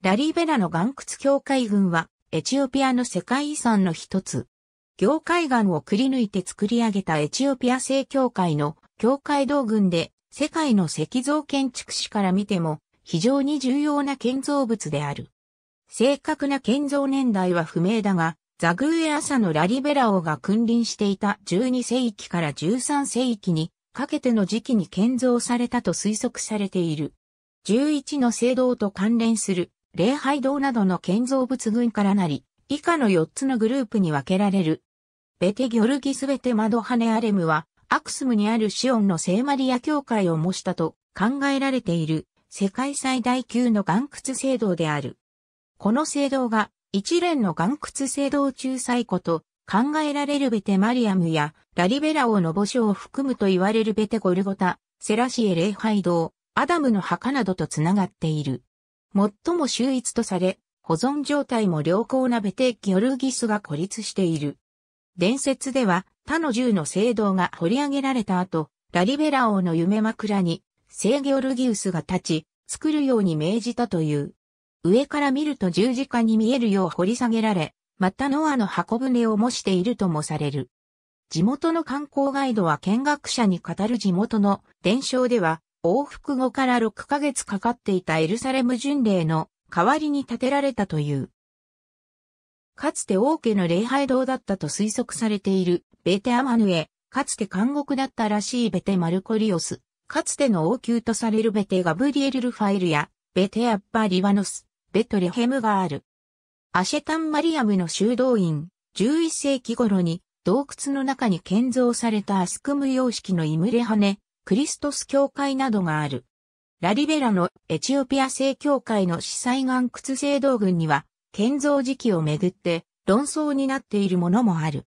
ラリーベラの岩窟境界群は、エチオピアの世界遺産の一つ。業界岩をくり抜いて作り上げたエチオピア正教会の教会道群で、世界の石像建築史から見ても、非常に重要な建造物である。正確な建造年代は不明だが、ザグーエ朝のラリベラ王が君臨していた12世紀から13世紀にかけての時期に建造されたと推測されている。11の聖堂と関連する礼拝堂などの建造物群からなり、以下の4つのグループに分けられる。ベテギョルギスベテマドハネアレムは、アクスムにあるシオンの聖マリア教会を模したと考えられている世界最大級の岩窟聖堂である。この聖堂が一連の岩窟聖堂中最古と考えられるベテマリアムやラリベラ王の墓所を含むと言われるベテゴルゴタ、セラシエ礼拝堂、アダムの墓などとつながっている。最も秀逸とされ、保存状態も良好なベテ・ギョルギスが孤立している。伝説では他の銃の聖堂が掘り上げられた後、ラリベラ王の夢枕に聖ギョルギウスが立ち、作るように命じたという。上から見ると十字架に見えるよう掘り下げられ、またノアの箱舟を模しているともされる。地元の観光ガイドは見学者に語る地元の伝承では、往復後から6ヶ月かかっていたエルサレム巡礼の代わりに建てられたという。かつて王家の礼拝堂だったと推測されているベテアマヌエ、かつて監獄だったらしいベテマルコリオス、かつての王宮とされるベテガブリエル・ルファイルや、ベテアッパ・リワノス、ベトレヘムがある。アシェタン・マリアムの修道院、11世紀頃に洞窟の中に建造されたアスクム様式のイムレハネ、クリストス教会などがある。ラリベラのエチオピア正教会の司祭岩屈聖堂群には、建造時期をめぐって論争になっているものもある。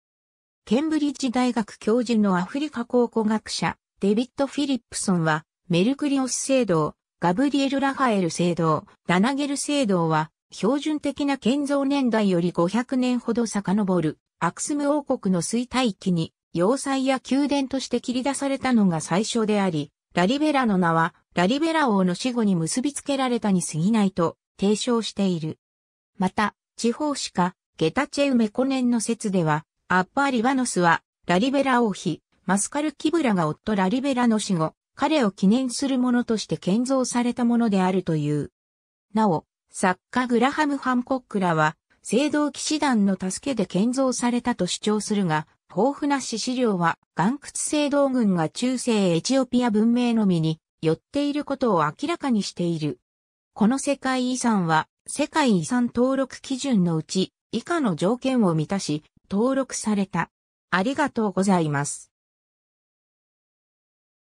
ケンブリッジ大学教授のアフリカ考古学者、デビッド・フィリップソンは、メルクリオス聖堂、ガブリエル・ラファエル聖堂、ダナゲル聖堂は、標準的な建造年代より500年ほど遡る、アクスム王国の衰退期に要塞や宮殿として切り出されたのが最初であり、ラリベラの名は、ラリベラ王の死後に結びつけられたに過ぎないと提唱している。また、地方史家、ゲタチェウメコネンの説では、アッパーリバノスは、ラリベラ王妃、マスカルキブラが夫ラリベラの死後、彼を記念するものとして建造されたものであるという。なお、作家グラハム・ハンコックらは、聖堂騎士団の助けで建造されたと主張するが、豊富な獅資料は岩窟青銅群が中世エチオピア文明のみに寄っていることを明らかにしている。この世界遺産は世界遺産登録基準のうち以下の条件を満たし登録された。ありがとうございます。